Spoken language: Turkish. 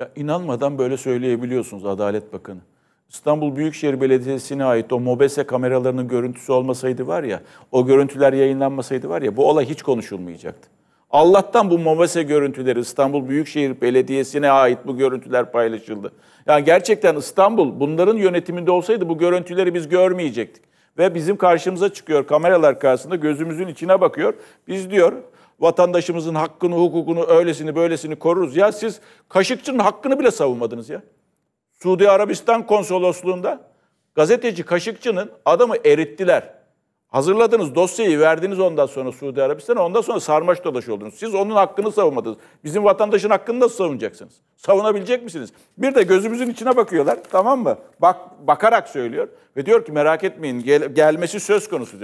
Ya inanmadan böyle söyleyebiliyorsunuz Adalet Bakanı. İstanbul Büyükşehir Belediyesi'ne ait o MOBESE kameralarının görüntüsü olmasaydı var ya, o görüntüler yayınlanmasaydı var ya bu olay hiç konuşulmayacaktı. Allah'tan bu MOBESE görüntüleri İstanbul Büyükşehir Belediyesi'ne ait bu görüntüler paylaşıldı. Yani gerçekten İstanbul bunların yönetiminde olsaydı bu görüntüleri biz görmeyecektik ve bizim karşımıza çıkıyor kameralar karşısında gözümüzün içine bakıyor. Biz diyor vatandaşımızın hakkını, hukukunu, öylesini, böylesini koruruz. Ya siz Kaşıkçı'nın hakkını bile savunmadınız ya. Suudi Arabistan konsolosluğunda gazeteci Kaşıkçı'nın adamı erittiler. Hazırladınız dosyayı verdiniz ondan sonra Suudi Arabistan'a ondan sonra sarmaş dolaş oldunuz. Siz onun hakkını savunmadınız. Bizim vatandaşın hakkını nasıl savunacaksınız? Savunabilecek misiniz? Bir de gözümüzün içine bakıyorlar tamam mı? Bak bakarak söylüyor ve diyor ki merak etmeyin gel, gelmesi söz konusu diyor.